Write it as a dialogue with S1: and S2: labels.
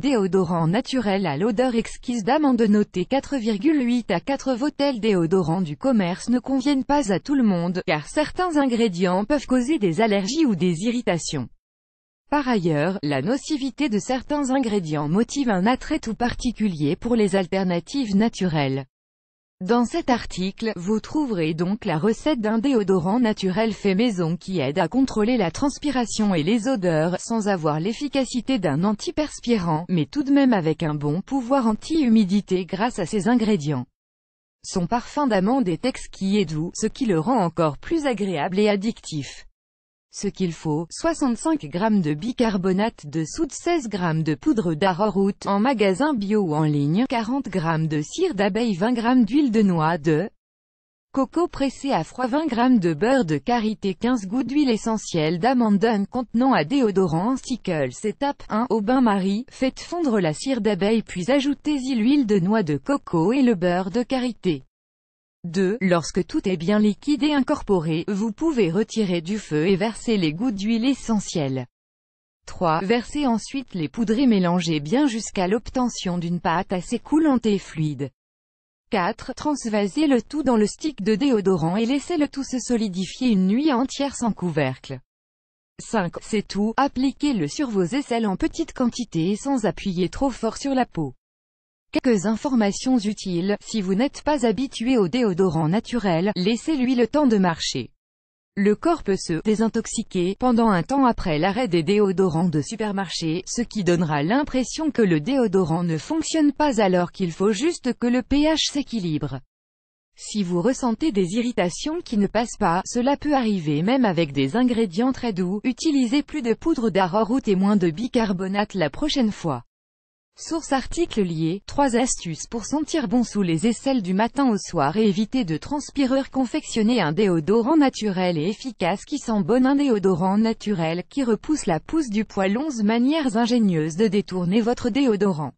S1: déodorant naturel à l'odeur exquise d'amande notée 4,8 à 4 Votels déodorants du commerce ne conviennent pas à tout le monde, car certains ingrédients peuvent causer des allergies ou des irritations. Par ailleurs, la nocivité de certains ingrédients motive un attrait tout particulier pour les alternatives naturelles. Dans cet article, vous trouverez donc la recette d'un déodorant naturel fait maison qui aide à contrôler la transpiration et les odeurs, sans avoir l'efficacité d'un antiperspirant, mais tout de même avec un bon pouvoir anti-humidité grâce à ses ingrédients. Son parfum d'amande est exquis et doux, ce qui le rend encore plus agréable et addictif. Ce qu'il faut, 65 g de bicarbonate de soude, 16 g de poudre d'arrowroot, en magasin bio ou en ligne, 40 g de cire d'abeille, 20 g d'huile de noix de coco pressé à froid, 20 g de beurre de karité, 15 gouttes d'huile essentielle d'amandine contenant à déodorant, cycle. étape 1 au bain-marie, faites fondre la cire d'abeille puis ajoutez-y l'huile de noix de coco et le beurre de karité. 2. Lorsque tout est bien liquide et incorporé, vous pouvez retirer du feu et verser les gouttes d'huile essentielle. 3. Versez ensuite les poudres et mélangez bien jusqu'à l'obtention d'une pâte assez coulante et fluide. 4. Transvasez le tout dans le stick de déodorant et laissez le tout se solidifier une nuit entière sans couvercle. 5. C'est tout, appliquez-le sur vos aisselles en petite quantité et sans appuyer trop fort sur la peau. Quelques informations utiles, si vous n'êtes pas habitué au déodorant naturel, laissez-lui le temps de marcher. Le corps peut se désintoxiquer pendant un temps après l'arrêt des déodorants de supermarché, ce qui donnera l'impression que le déodorant ne fonctionne pas alors qu'il faut juste que le pH s'équilibre. Si vous ressentez des irritations qui ne passent pas, cela peut arriver même avec des ingrédients très doux, utilisez plus de poudre d'arrowroot et moins de bicarbonate la prochaine fois. Source article lié, 3 astuces pour sentir bon sous les aisselles du matin au soir et éviter de transpirer confectionner un déodorant naturel et efficace qui sent bon un déodorant naturel qui repousse la pousse du poil 11 manières ingénieuses de détourner votre déodorant.